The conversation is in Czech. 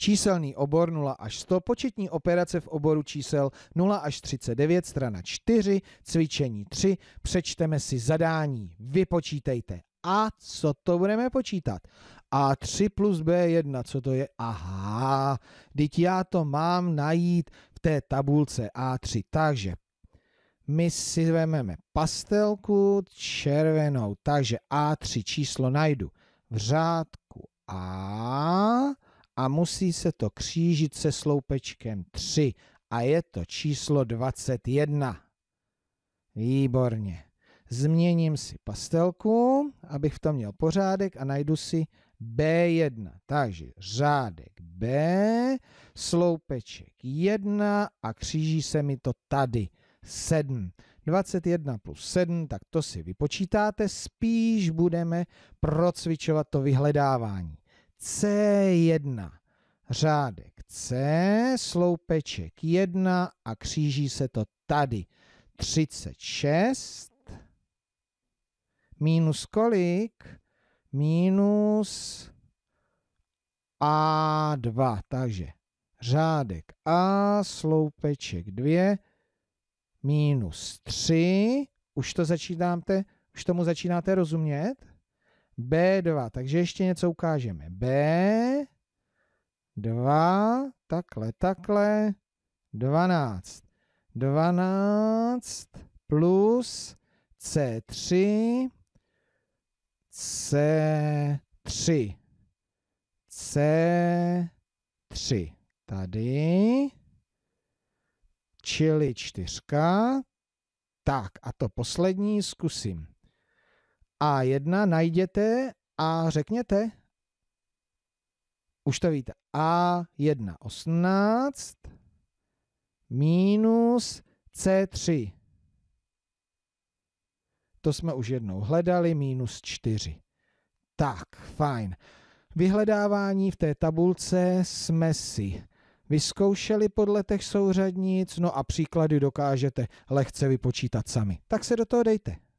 číselný obor 0 až 100, početní operace v oboru čísel 0 až 39, strana 4, cvičení 3, přečteme si zadání, vypočítejte. A co to budeme počítat? A3 plus B1, co to je? Aha, teď já to mám najít v té tabulce A3. Takže my si vezmeme pastelku červenou, takže A3 číslo najdu v řádku A a musí se to křížit se sloupečkem 3 a je to číslo 21. Výborně. Změním si pastelku, abych v tom měl pořádek a najdu si B1. Takže řádek B, sloupeček 1 a kříží se mi to tady 7. 21 plus 7, tak to si vypočítáte, spíš budeme procvičovat to vyhledávání. C1 řádek C, sloupeček 1 a kříží se to tady. 36 minus kolik? Minus A2. Takže řádek A, sloupeček 2, minus 3. Už to začínáte, už tomu začínáte rozumět? B2, takže ještě něco ukážeme. B, dva, takhle, takhle, 12. 12 plus C3, C3, C3. Tady, čili čtyřka. Tak a to poslední zkusím. A1 najděte a řekněte už to víte, a 18, minus C3. To jsme už jednou hledali, minus 4. Tak, fajn. Vyhledávání v té tabulce jsme si vyzkoušeli podle těch souřadnic, no a příklady dokážete lehce vypočítat sami. Tak se do toho dejte.